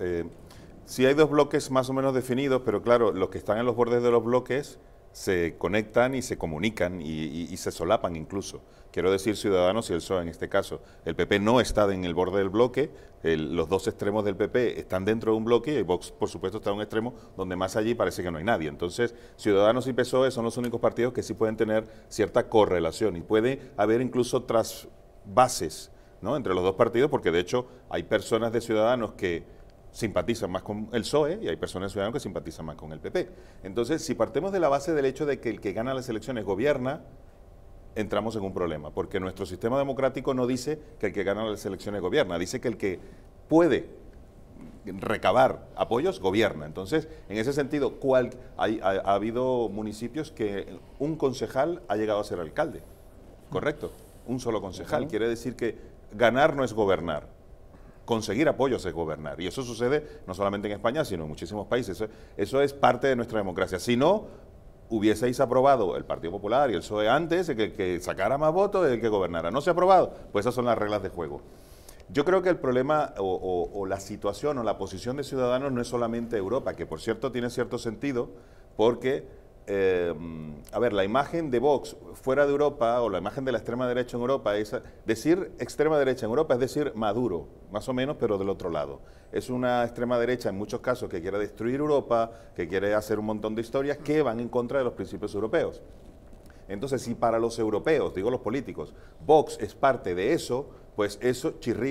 Eh, sí hay dos bloques más o menos definidos, pero claro, los que están en los bordes de los bloques se conectan y se comunican y, se solapan incluso. Quiero decir Ciudadanos y el PSOE en este caso. El PP no está en el borde del bloque, los dos extremos del PP están dentro de un bloque y Vox, por supuesto, está en un extremo donde más allí parece que no hay nadie. Entonces, Ciudadanos y PSOE son los únicos partidos que sí pueden tener cierta correlación y puede haber incluso bases, ¿no? entre los dos partidos, porque de hecho hay personas de Ciudadanos que simpatizan más con el PSOE y hay personas ciudadanas que simpatizan más con el PP. Entonces, si partemos de la base del hecho de que el que gana las elecciones gobierna, entramos en un problema, porque nuestro sistema democrático no dice que el que gana las elecciones gobierna, dice que el que puede recabar apoyos gobierna. Entonces, en ese sentido, cual, ha, habido municipios que un concejal ha llegado a ser alcalde, ¿correcto? Un solo concejal. Quiere decir que ganar no es gobernar conseguir apoyos es gobernar. Y eso sucede no solamente en España, sino en muchísimos países. Eso, es parte de nuestra democracia. Si no, hubieseis aprobado el Partido Popular y el PSOE antes, el que, sacara más votos el que gobernara. No se ha aprobado, pues esas son las reglas de juego. Yo creo que el problema o, la situación o la posición de Ciudadanos no es solamente Europa, que por cierto tiene cierto sentido, porque Em, a ver, la imagen de Vox fuera de Europa o la imagen de la extrema derecha en Europa, es, decir extrema derecha en Europa es decir Maduro, más o menos, pero del otro lado. Es una extrema derecha en muchos casos que quiere destruir Europa, que quiere hacer un montón de historias que van en contra de los principios europeos. Entonces, si para los europeos, digo los políticos, Vox es parte de eso, pues eso chirría.